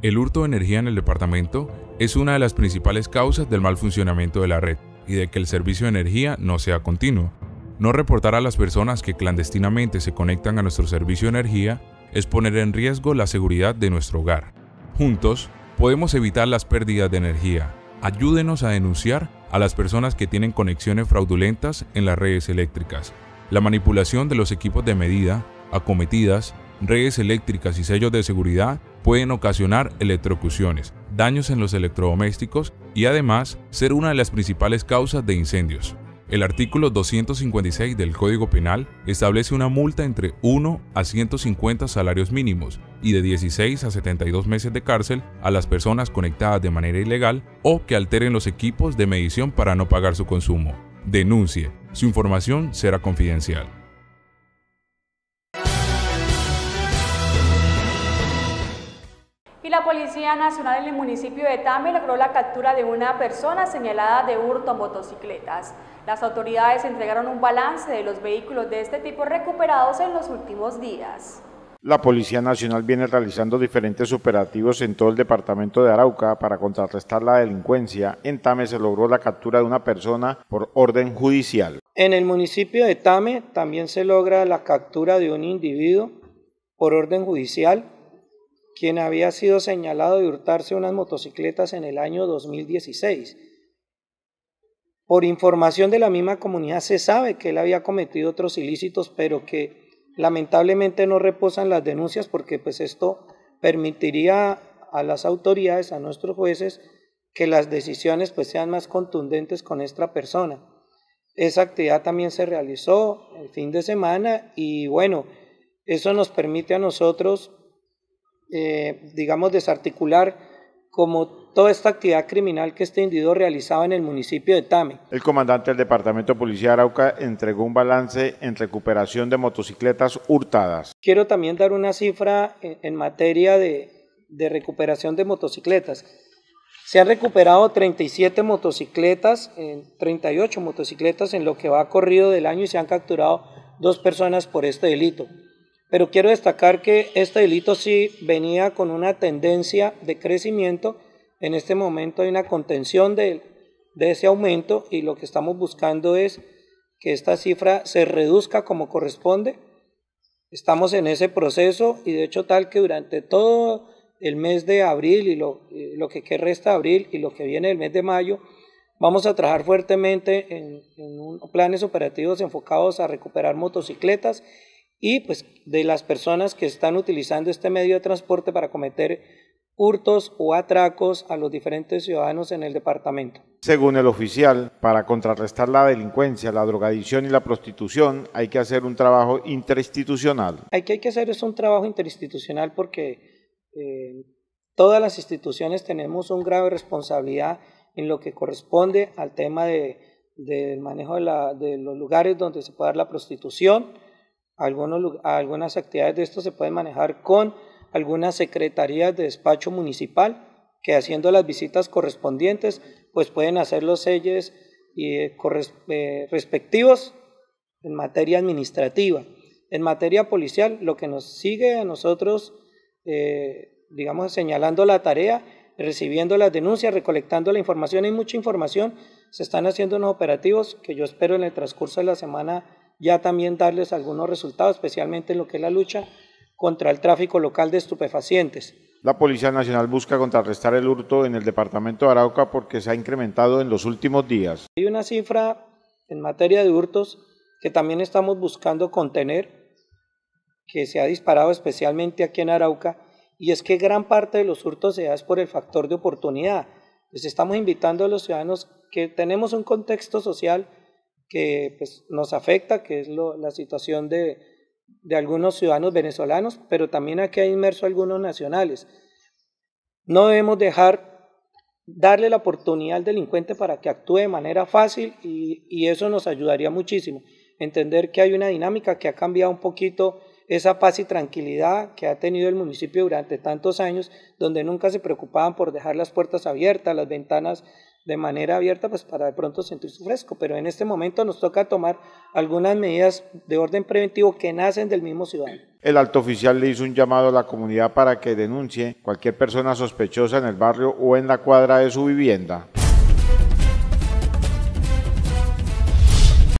El hurto de energía en el departamento es una de las principales causas del mal funcionamiento de la red y de que el servicio de energía no sea continuo. No reportar a las personas que clandestinamente se conectan a nuestro servicio de energía es poner en riesgo la seguridad de nuestro hogar. Juntos, podemos evitar las pérdidas de energía. Ayúdenos a denunciar a las personas que tienen conexiones fraudulentas en las redes eléctricas. La manipulación de los equipos de medida, acometidas redes eléctricas y sellos de seguridad pueden ocasionar electrocuciones, daños en los electrodomésticos y además ser una de las principales causas de incendios. El artículo 256 del Código Penal establece una multa entre 1 a 150 salarios mínimos y de 16 a 72 meses de cárcel a las personas conectadas de manera ilegal o que alteren los equipos de medición para no pagar su consumo. Denuncie. Su información será confidencial. y la Policía Nacional en el municipio de Tame logró la captura de una persona señalada de hurto a motocicletas. Las autoridades entregaron un balance de los vehículos de este tipo recuperados en los últimos días. La Policía Nacional viene realizando diferentes operativos en todo el departamento de Arauca para contrarrestar la delincuencia. En Tame se logró la captura de una persona por orden judicial. En el municipio de Tame también se logra la captura de un individuo por orden judicial quien había sido señalado de hurtarse unas motocicletas en el año 2016. Por información de la misma comunidad se sabe que él había cometido otros ilícitos, pero que lamentablemente no reposan las denuncias porque pues esto permitiría a las autoridades, a nuestros jueces, que las decisiones pues sean más contundentes con esta persona. Esa actividad también se realizó el fin de semana y bueno, eso nos permite a nosotros eh, digamos, desarticular como toda esta actividad criminal que este individuo realizaba en el municipio de Tame. El comandante del Departamento de Policía Arauca entregó un balance en recuperación de motocicletas hurtadas. Quiero también dar una cifra en materia de, recuperación de motocicletas. Se han recuperado 37 motocicletas, 38 motocicletas en lo que va corrido del año y se han capturado dos personas por este delito. Pero quiero destacar que este delito sí venía con una tendencia de crecimiento. En este momento hay una contención de, ese aumento y lo que estamos buscando es que esta cifra se reduzca como corresponde. Estamos en ese proceso y de hecho tal que durante todo el mes de abril y lo, que resta abril y lo que viene el mes de mayo, vamos a trabajar fuertemente en, planes operativos enfocados a recuperar motocicletas y pues de las personas que están utilizando este medio de transporte para cometer hurtos o atracos a los diferentes ciudadanos en el departamento. Según el oficial, para contrarrestar la delincuencia, la drogadicción y la prostitución hay que hacer un trabajo interinstitucional. Hay que, hay que hacer es un trabajo interinstitucional porque eh, todas las instituciones tenemos una grave responsabilidad en lo que corresponde al tema del manejo de, de los lugares donde se puede dar la prostitución, algunas actividades de esto se pueden manejar con algunas secretarías de despacho municipal que haciendo las visitas correspondientes pues pueden hacer los selles eh, eh, respectivos en materia administrativa. En materia policial, lo que nos sigue a nosotros, eh, digamos, señalando la tarea, recibiendo las denuncias, recolectando la información, y mucha información, se están haciendo unos operativos que yo espero en el transcurso de la semana ya también darles algunos resultados, especialmente en lo que es la lucha contra el tráfico local de estupefacientes. La Policía Nacional busca contrarrestar el hurto en el departamento de Arauca porque se ha incrementado en los últimos días. Hay una cifra en materia de hurtos que también estamos buscando contener, que se ha disparado especialmente aquí en Arauca, y es que gran parte de los hurtos se da por el factor de oportunidad. Les estamos invitando a los ciudadanos que tenemos un contexto social que pues, nos afecta, que es la situación de, algunos ciudadanos venezolanos, pero también aquí hay inmerso algunos nacionales. No debemos dejar darle la oportunidad al delincuente para que actúe de manera fácil y, y eso nos ayudaría muchísimo. Entender que hay una dinámica que ha cambiado un poquito esa paz y tranquilidad que ha tenido el municipio durante tantos años, donde nunca se preocupaban por dejar las puertas abiertas, las ventanas de manera abierta, pues para de pronto sentir su fresco. Pero en este momento nos toca tomar algunas medidas de orden preventivo que nacen del mismo ciudadano. El alto oficial le hizo un llamado a la comunidad para que denuncie cualquier persona sospechosa en el barrio o en la cuadra de su vivienda.